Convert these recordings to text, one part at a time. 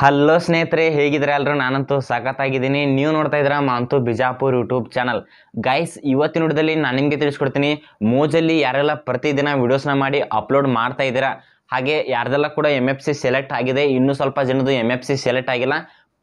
hello ಸ್ನೇಹಿತರೆ ಹೇಗಿದ್ರೆ ಎಲ್ಲರೂ ನಾನಂತೂ ಸಖತ್ತಾಗಿದ್ದೀನಿ ನೀವು ನೋಡ್ತಾ ಇದ್ದೀರಾ Manthu Bijapur YouTube channel guys ಇವತ್ತಿನ ವಿಡಿಯೋದಲ್ಲಿ ನಾನು ನಿಮಗೆ ತಿಳಿಸ್ಕೊಡ್ತೀನಿ ಮೋಜಲ್ಲಿ ಯಾರೆಲ್ಲ ಪ್ರತಿದಿನ ವೀಡಿಯೋಸ್ನ ಮಾಡಿ ಅಪ್ಲೋಡ್ ಮಾಡ್ತಾ ಇದ್ದೀರಾ ಹಾಗೆ ಯಾರ್ದೆಲ್ಲ ಕೂಡ ಎಮ್ ಎಫ್ ಸಿ ಸೆಲೆಕ್ಟ್ ಆಗಿದೆ ಇನ್ನೂ ಸ್ವಲ್ಪ ಜನದು ಎಮ್ ಎಫ್ ಸಿ ಸೆಲೆಕ್ಟ್ ಆಗಿಲ್ಲ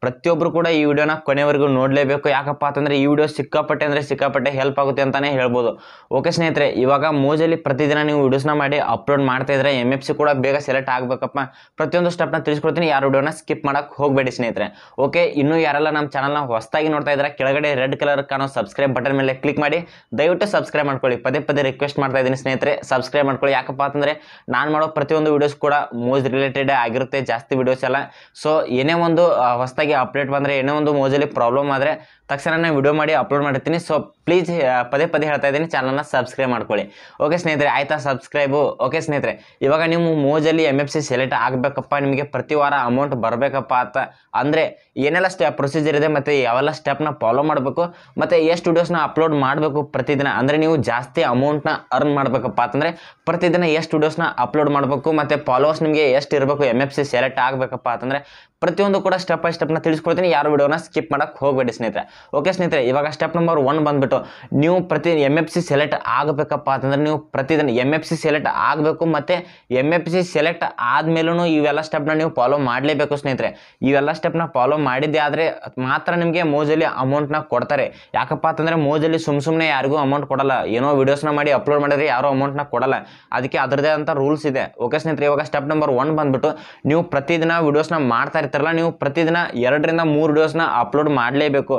ಪ್ರತಿಯೊಬ್ರು ಕೂಡ ಈ ವಿಡಿಯೋನ ಕೊನೆವರೆಗೂ ನೋಡಲೇಬೇಕು ಯಾಕಪ್ಪ ಅಂತಂದರೆ ಈ ವಿಡಿಯೋ ಸಿಕ್ಕಾಪಟ್ಟೆ ಅಂದರೆ ಸಿಕ್ಕಾಪಟ್ಟೆ ಹೆಲ್ಪ್ ಆಗುತ್ತೆ ಅಂತಲೇ ಹೇಳ್ಬೋದು ಓಕೆ ಸ್ನೇಹಿತರೆ ಇವಾಗ ಮೋಜಲ್ಲಿ ಪ್ರತಿದಿನ ನೀವು ವಿಡಿಯೋಸ್ನ ಮಾಡಿ ಅಪ್ಲೋಡ್ ಮಾಡ್ತಾ ಇದ್ರೆ ಎಮ್ ಎಫ್ ಸಿ ಕೂಡ ಬೇಗ ಸೆಲೆಕ್ಟ್ ಆಗಬೇಕಪ್ಪ ಪ್ರತಿಯೊಂದು ಸ್ಟೆಪ್ನ ತಿಳಿಸ್ಕೊಡ್ತೀನಿ ಯಾರು ವಿಡಿಯೋನ ಸ್ಕಿಪ್ ಮಾಡಕ್ ಹೋಗಬೇಡಿ ಸ್ನೇಹಿತರೆ ಓಕೆ ಇನ್ನೂ ಯಾರೆಲ್ಲ ನಮ್ಮ ಚಾನಲ್ನ ಹೊಸದಾಗಿ ನೋಡ್ತಾ ಇದ್ದಾರೆ ಕೆಳಗಡೆ ರೆಡ್ ಕಲರ್ ಕಾಣೋ ಸಬ್ಸ್ಕ್ರೈಬ್ ಬಟನ್ ಮೇಲೆ ಕ್ಲಿಕ್ ಮಾಡಿ ದಯವಿಟ್ಟು ಸಬ್ಸ್ಕ್ರೈಬ್ ಮಾಡ್ಕೊಳ್ಳಿ ಪದೇ ಪದೇ ರಿಕ್ವೆಸ್ಟ್ ಮಾಡ್ತಾ ಇದ್ದೀನಿ ಸ್ನೇಹಿತರೆ ಸಬ್ಸ್ಕ್ರೈಬ್ ಮಾಡ್ಕೊಳ್ಳಿ ಯಾಕಪ್ಪ ಅಂತಂದರೆ ನಾನು ಮಾಡೋ ಪ್ರತಿಯೊಂದು ವಿಡಿಯೋಸ್ ಕೂಡ ಮೋಜ್ ರಿಲೇಟೆಡ್ ಆಗಿರುತ್ತೆ ಜಾಸ್ತಿ ವಿಡಿಯೋಸ್ ಎಲ್ಲ ಸೊ ಏನೇ ಒಂದು ಹೊಸ ಅಪ್ಡೇಟ್ ಬಂದರೆ ಏನೋ ಒಂದು ಮೋಜಲಿ ಪ್ರಾಬ್ಲಮ್ ಆದರೆ ತಕ್ಷಣ ನಾನು ವಿಡಿಯೋ ಮಾಡಿ ಅಪ್ಲೋಡ್ ಮಾಡಿರ್ತೀನಿ ಸೊ ಪ್ಲೀಸ್ ಪದೇ ಪದೇ ಹೇಳ್ತಾ ಇದ್ದೀನಿ ಚಾನಲ್ನ ಸಬ್ಸ್ಕ್ರೈಬ್ ಮಾಡ್ಕೊಳ್ಳಿ ಓಕೆ ಸ್ನೇಹಿತರೆ ಆಯ್ತಾ ಸಬ್ಸ್ಕ್ರೈಬು ಓಕೆ ಸ್ನೇಹಿತರೆ ಇವಾಗ ನೀವು ಮೋಜಲ್ಲಿ ಎಮ್ ಎಫ್ ಸಿ ಸೆಲೆಕ್ಟ್ ಆಗಬೇಕಪ್ಪ ನಿಮಗೆ ಪ್ರತಿ ವಾರ ಅಮೌಂಟ್ ಬರಬೇಕಪ್ಪ ಅಂತ ಅಂದರೆ ಏನೆಲ್ಲ ಸ್ಟೆಪ್ ಪ್ರೊಸೀಜರ್ ಇದೆ ಮತ್ತು ಯಾವೆಲ್ಲ ಸ್ಟೆಪ್ನ ಫಾಲೋ ಮಾಡಬೇಕು ಮತ್ತು ಎಷ್ಟು ವಿಡಿಯೋಸ್ನ ಅಪ್ಲೋಡ್ ಮಾಡಬೇಕು ಪ್ರತಿದಿನ ಅಂದರೆ ನೀವು ಜಾಸ್ತಿ ಅಮೌಂಟ್ನ ಅರ್ನ್ ಮಾಡಬೇಕಪ್ಪ ಅಂತಂದರೆ ಪ್ರತಿದಿನ ಎಷ್ಟು ವಿಡಿಯೋಸ್ನ ಅಪ್ಲೋಡ್ ಮಾಡಬೇಕು ಮತ್ತು ಫಾಲೋವರ್ಸ್ ನಿಮಗೆ ಎಷ್ಟು ಇರಬೇಕು ಎಮ್ ಎಫ್ ಸಿ ಸೆಲೆಕ್ಟ್ ಆಗಬೇಕಪ್ಪ ಅಂತಂದರೆ ಪ್ರತಿಯೊಂದು ಕೂಡ ಸ್ಟೆಪ್ ಬೈ ಸ್ಟೆಪ್ನ ತಿಳಿಸ್ಕೊಡ್ತೀನಿ ಯಾರು ವಿಡಿಯೋನ ಸ್ಕಿಪ್ ಮಾಡೋಕ್ಕೆ ಹೋಗಬೇಡಿ ಸ್ನೇಹಿತರೆ ಓಕೆ ಸ್ನೇಹಿತರೆ ಇವಾಗ ಸ್ಟೆಪ್ ನಂಬರ್ ಒನ್ ಬಂದ್ಬಿಟ್ಟು ನೀವು ಪ್ರತಿ ಎಮ್ ಎಫ್ ಸಿ ಸೆಲೆಕ್ಟ್ ಆಗಬೇಕಪ್ಪ ಅಂತಂದರೆ ನೀವು ಪ್ರತಿದಿನ ಎಮ್ ಎಫ್ ಸಿ ಸೆಲೆಕ್ಟ್ ಆಗಬೇಕು ಮತ್ತು ಎಮ್ ಎಫ್ ಸಿ ಸೆಲೆಕ್ಟ್ ಆದಮೇಲೂ ಇವೆಲ್ಲ ಸ್ಟೆಪ್ನ ನೀವು ಫಾಲೋ ಮಾಡಲೇಬೇಕು ಸ್ನೇಹಿತರೆ ಇವೆಲ್ಲ ಸ್ಟೆಪ್ನ ಫಾಲೋ ಮಾಡಿದ್ದೆ ಆದರೆ ಮಾತ್ರ ನಿಮಗೆ ಮೋಜಲ್ಲಿ ಅಮೌಂಟ್ನ ಕೊಡ್ತಾರೆ ಯಾಕಪ್ಪ ಅಂತಂದರೆ ಮೋಜಲ್ಲಿ ಸುಮ್ಮ ಸುಮ್ಮನೆ ಯಾರಿಗೂ ಅಮೌಂಟ್ ಕೊಡಲ್ಲ ಏನೋ ವೀಡಿಯೋಸ್ನ ಮಾಡಿ ಅಪ್ಲೋಡ್ ಮಾಡಿದ್ರೆ ಯಾರೂ ಅಮೌಂಟ್ನ ಕೊಡಲ್ಲ ಅದಕ್ಕೆ ಅದರದೇ ಅಂತ ರೂಲ್ಸ್ ಇದೆ ಓಕೆ ಸ್ನೇಹಿತರೆ ಇವಾಗ ಸ್ಟೆಪ್ ನಂಬರ್ ಒನ್ ಬಂದ್ಬಿಟ್ಟು ನೀವು ಪ್ರತಿದಿನ ವೀಡಿಯೋಸ್ನ ಮಾಡ್ತಾ ಇರ್ತಾರಲ್ಲ ನೀವು ಪ್ರತಿದಿನ ಎರಡರಿಂದ ಮೂರು ವೀಡಿಯೋಸ್ನ ಅಪ್ಲೋಡ್ ಮಾಡಲೇಬೇಕು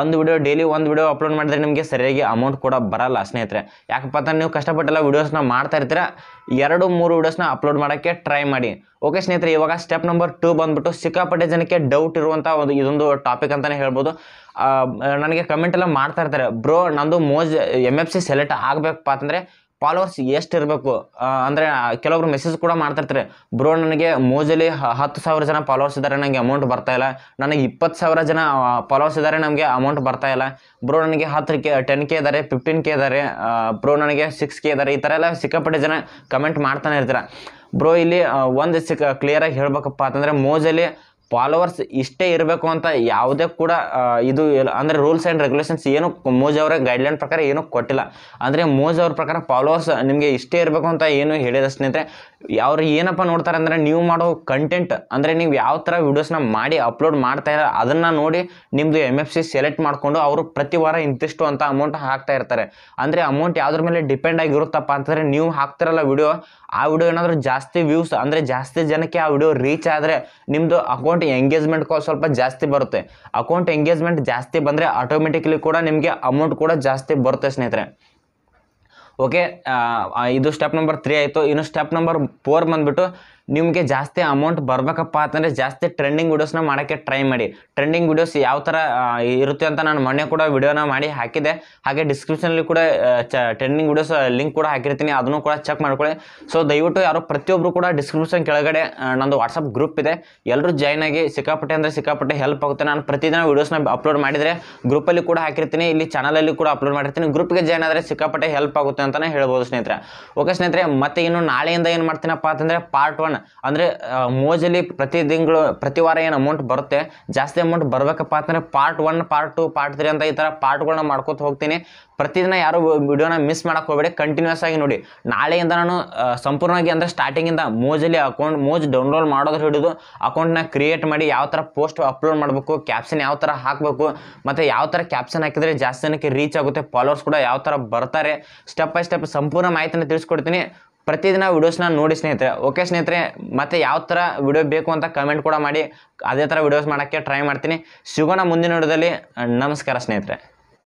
ಒಂದು ವಿಡಿಯೋ ಡೈಲಿ ಒಂದು ವಿಡಿಯೋ ಅಪ್ಲೋಡ್ ಮಾಡಿದ್ರೆ ನಿಮಗೆ ಸರಿಯಾಗಿ ಅಮೌಂಟ್ ಕೂಡ ಬರಲ್ಲ ಸ್ನೇಹಿತರೆ ಯಾಕಪ್ಪ ಅಂತ ನೀವು ಕಷ್ಟಪಟ್ಟೆಲ್ಲ ವೀಡಿಯೋಸ್ನ ಮಾಡ್ತಾ ಇರ್ತೀರ ಎರಡು ಮೂರು ವೀಡಿಯೋಸ್ನ ಅಪ್ಲೋಡ್ ಮಾಡೋಕ್ಕೆ ಟ್ರೈ ಮಾಡಿ ಓಕೆ ಸ್ನೇಹಿತರೆ ಇವಾಗ ಸ್ಟೆಪ್ ನಂಬರ್ ಟು ಬಂದುಬಿಟ್ಟು ಸಿಕ್ಕಾಪಟ್ಟೆ ಜನಕ್ಕೆ ಡೌಟ್ ಇರುವಂಥ ಒಂದು ಇದೊಂದು ಟಾಪಿಕ್ ಅಂತಲೇ ಹೇಳ್ಬೋದು ನನಗೆ ಕಮೆಂಟ್ ಎಲ್ಲ ಮಾಡ್ತಾ ಇರ್ತಾರೆ ಬ್ರೋ ನಂದು Moj M F C select ಆಗಬೇಕಪ್ಪ ಅಂತಂದರೆ ಫಾಲೋವರ್ಸ್ ಎಷ್ಟಿರಬೇಕು ಅಂದರೆ ಕೆಲವರು ಮೆಸೇಜ್ ಕೂಡ ಮಾಡ್ತಿರ್ತಾರೆ ಬ್ರೋ ನನಗೆ ಮೋಜಲಿ ಹತ್ತು ಸಾವಿರ ಜನ ಫಾಲೋವರ್ಸ್ ಇದ್ದಾರೆ ನನಗೆ ಅಮೌಂಟ್ ಬರ್ತಾಯಿಲ್ಲ ನನಗೆ ಇಪ್ಪತ್ತು ಸಾವಿರ ಜನ ಫಾಲೋವರ್ಸ್ ಇದ್ದಾರೆ ನಮಗೆ ಅಮೌಂಟ್ ಬರ್ತಾ ಇಲ್ಲ ಬ್ರೋ ನನಗೆ ಹತ್ತು ಕೆ ಟೆನ್ ಕೆ ಇದಾರೆ ಫಿಫ್ಟೀನ್ ಕೆ ಇದ್ದಾರೆ ಬ್ರೋ ನನಗೆ ಸಿಕ್ಸ್ ಕೆ ಇದ್ದಾರೆ ಈ ಥರ ಎಲ್ಲ ಸಿಕ್ಕಾಪಟ್ಟೆ ಜನ ಕಮೆಂಟ್ ಮಾಡ್ತಾನೆ ಇರ್ತಾರೆ ಬ್ರೋ ಇಲ್ಲಿ ಒಂದು ಸಿಕ್ ಕ್ಲಿಯರಾಗಿ ಹೇಳ್ಬೇಕಪ್ಪ ಅಂತಂದರೆ ಮೋಜಲ್ಲಿ ಫಾಲೋವರ್ಸ್ ಇಷ್ಟೇ ಇರಬೇಕು ಅಂತ ಯಾವುದೇ ಕೂಡ ಇದು ಅಂದರೆ ರೂಲ್ಸ್ ಆ್ಯಂಡ್ ರೆಗ್ಯುಲೇಷನ್ಸ್ ಏನು ಮೋಜ್ ಅವರ ಗೈಡ್ಲೈನ್ ಪ್ರಕಾರ ಏನೂ ಕೊಟ್ಟಿಲ್ಲ ಅಂದರೆ ಮೋಜ್ ಅವ್ರ ಪ್ರಕಾರ ಫಾಲೋವರ್ಸ್ ನಿಮಗೆ ಇಷ್ಟೇ ಇರಬೇಕು ಅಂತ ಏನು ಹೇಳಿದ ಸ್ನೇಹಿತರೆ ಅವ್ರು ಏನಪ್ಪ ನೋಡ್ತಾರೆ ಅಂದರೆ ನೀವು ಮಾಡೋ ಕಂಟೆಂಟ್ ಅಂದರೆ ನೀವು ಯಾವ ಥರ ವೀಡಿಯೋಸ್ನ ಮಾಡಿ ಅಪ್ಲೋಡ್ ಮಾಡ್ತಾ ಇರೋ ಅದನ್ನು ನೋಡಿ ನಿಮ್ಮದು ಎಮ್ ಎಫ್ ಸಿ ಸೆಲೆಕ್ಟ್ ಮಾಡಿಕೊಂಡು ಅವರು ಪ್ರತಿ ವಾರ ಇಂತಿಷ್ಟು ಅಂತ ಅಮೌಂಟ್ ಹಾಕ್ತಾ ಇರ್ತಾರೆ ಅಂದರೆ ಅಮೌಂಟ್ ಯಾವುದ್ರ ಮೇಲೆ ಡಿಪೆಂಡ್ ಆಗಿರುತ್ತಪ್ಪ ಅಂತಂದರೆ ನೀವು ಹಾಕ್ತಿರಲ್ಲ ವೀಡಿಯೋ ಆ ವಿಡಿಯೋ ಏನಾದರೂ ಜಾಸ್ತಿ ವ್ಯೂಸ್ ಅಂದರೆ ಜಾಸ್ತಿ ಜನಕ್ಕೆ ಆ ವಿಡಿಯೋ ರೀಚ್ ಆದರೆ ನಿಮ್ಮದು ಅಕೌಂಟ್ ಅಕೌಂಟ್ ಎಂಗೇಜ್ಮೆಂಟ್ ಕಾಸ್ಟ್ ಸ್ವಲ್ಪ ಜಾಸ್ತಿ ಬರುತ್ತೆ ಅಕೌಂಟ್ ಎಂಗೇಜ್ಮೆಂಟ್ ಜಾಸ್ತಿ ಬಂದರೆ ಆಟೋಮೆಟಿಕ್ಲಿ ಕೂಡ ನಿಮಗೆ ಅಮೌಂಟ್ ಕೂಡ ಜಾಸ್ತಿ ಬರುತ್ತೆ ಸ್ನೇಹಿತರೆ ಓಕೆ ಇದು ಸ್ಟೆಪ್ ನಂಬರ್ ತ್ರೀ ಆಯಿತು ಇನ್ನು ಸ್ಟೆಪ್ ನಂಬರ್ ಫೋರ್ ಬಂದುಬಿಟ್ಟು ನಿಮಗೆ ಜಾಸ್ತಿ ಅಮೌಂಟ್ ಬರಬೇಕಪ್ಪ ಅಂತಂದರೆ ಜಾಸ್ತಿ ಟ್ರೆಂಡಿಂಗ್ ವೀಡಿಯೋಸ್ನ ಮಾಡೋಕ್ಕೆ ಟ್ರೈ ಮಾಡಿ ಟ್ರೆಂಡಿಂಗ್ ವೀಡಿಯೋಸ್ ಯಾವ ಥರ ಇರುತ್ತೆ ಅಂತ ನಾನು ಮೊನ್ನೆ ಕೂಡ ವೀಡಿಯೋನ ಮಾಡಿ ಹಾಕಿದೆ ಹಾಗೆ ಡಿಸ್ಕ್ರಿಪ್ಷನಲ್ಲಿ ಕೂಡ ಚ ಟ್ರೆಂಡಿಂಗ್ ವೀಡಿಯೋಸ್ ಲಿಂಕ್ ಕೂಡ ಹಾಕಿರ್ತೀನಿ ಅದನ್ನು ಕೂಡ ಚೆಕ್ ಮಾಡ್ಕೊಳ್ಳಿ ಸೊ ದಯವಿಟ್ಟು ಯಾರೋ ಪ್ರತಿಯೊಬ್ಬರು ಕೂಡ ಡಿಸ್ಕ್ರಿಪ್ಷನ್ ಕೆಳಗಡೆ ನಂದು ವಾಟ್ಸಪ್ ಗ್ರೂಪ್ ಇದೆ ಎಲ್ಲರೂ ಜಾಯ್ನ್ ಆಗಿ ಸಿಕ್ಕಾಪಟ್ಟೆ ಅಂದರೆ ಸಿಕ್ಕಾಪಟ್ಟೆ ಹೆಲ್ಪ್ ಆಗುತ್ತೆ ನಾನು ಪ್ರತಿದಿನ ವೀಡಿಯೋಸ್ನ ಅಪ್ಲೋಡ್ ಮಾಡಿದರೆ ಗ್ರೂಪಲ್ಲಿ ಕೂಡ ಹಾಕಿರ್ತೀನಿ ಇಲ್ಲಿ ಚಾನಲಲ್ಲಿ ಕೂಡ ಅಪ್ಲೋಡ್ ಮಾಡಿರ್ತೀನಿ ಗ್ರೂಪ್ಗೆ ಜಾಯ್ನ್ ಆದರೆ ಸಿಕ್ಕಾಪಟ್ಟೆ ಹೆಲ್ಪ್ ಆಗುತ್ತೆ ಅಂತಲೇ ಹೇಳ್ಬೋದು ಸ್ನೇಹಿತರೆ ಓಕೆ ಸ್ನೇಹಿತರೆ ಮತ್ತೆ ಇನ್ನು ನಾಳೆಯಿಂದ ಏನು ಮಾಡ್ತೀನಪ್ಪ ಅಂತಂದರೆ ಪಾರ್ಟ್ ಒನ್ ಅಂದರೆ ಮೋಜಲ್ಲಿ ಪ್ರತಿ ತಿಂಗಳು ಪ್ರತಿ ವಾರ ಏನು ಅಮೌಂಟ್ ಬರುತ್ತೆ ಜಾಸ್ತಿ ಅಮೌಂಟ್ ಬರಬೇಕಪ್ಪ ಅಂತಂದರೆ part one part two part three ಅಂತ ಈ ಥರ ಪಾರ್ಟ್ಗಳನ್ನ ಮಾಡ್ಕೊತ ಹೋಗ್ತೀನಿ ಪ್ರತಿದಿನ ಯಾರು ವಿಡಿಯೋನ ಮಿಸ್ ಮಾಡೋಕೆ ಹೋಗಬೇಡಿ ಕಂಟಿನ್ಯೂಸ್ ಆಗಿ ನೋಡಿ ನಾಳೆಯಿಂದ ನಾನು ಸಂಪೂರ್ಣವಾಗಿ ಅಂದರೆ ಸ್ಟಾರ್ಟಿಂಗಿಂದ ಮೋಜಲ್ಲಿ ಅಕೌಂಟ್ ಮೋಜ್ ಡೌನ್ಲೋಡ್ ಮಾಡೋದ್ರ ಹಿಡಿದು ಅಕೌಂಟ್ನ ಕ್ರಿಯೇಟ್ ಮಾಡಿ ಯಾವ ಥರ ಪೋಸ್ಟ್ ಅಪ್ಲೋಡ್ ಮಾಡಬೇಕು ಕ್ಯಾಪ್ಷನ್ ಯಾವ ಥರ ಹಾಕಬೇಕು ಮತ್ತು ಯಾವ ಥರ ಕ್ಯಾಪ್ಷನ್ ಹಾಕಿದರೆ ಜಾಸ್ತಿ ಜನಕ್ಕೆ ರೀಚ್ ಆಗುತ್ತೆ ಫಾಲೋವರ್ಸ್ ಕೂಡ ಯಾವ ಥರ ಬರ್ತಾರೆ ಸ್ಟೆಪ್ ಬೈ ಸ್ಟೆಪ್ ಸಂಪೂರ್ಣ ಮಾಹಿತಿನ ತಿಳಿಸ್ಕೊಡ್ತೀನಿ ಪ್ರತಿದಿನ ವೀಡಿಯೋಸ್ನ ನೋಡಿ ಸ್ನೇಹಿತರೆ ಓಕೆ ಸ್ನೇಹಿತರೆ ಮತ್ತೆ ಯಾವ ಥರ ವಿಡಿಯೋ ಬೇಕು ಅಂತ ಕಮೆಂಟ್ ಕೂಡ ಮಾಡಿ ಅದೇ ಥರ ವೀಡಿಯೋಸ್ ಮಾಡೋಕ್ಕೆ ಟ್ರೈ ಮಾಡ್ತೀನಿ ಸಿಗೋಣ ಮುಂದಿನ ವಿಡಿಯೋದಲ್ಲಿ ನಮಸ್ಕಾರ ಸ್ನೇಹಿತರೆ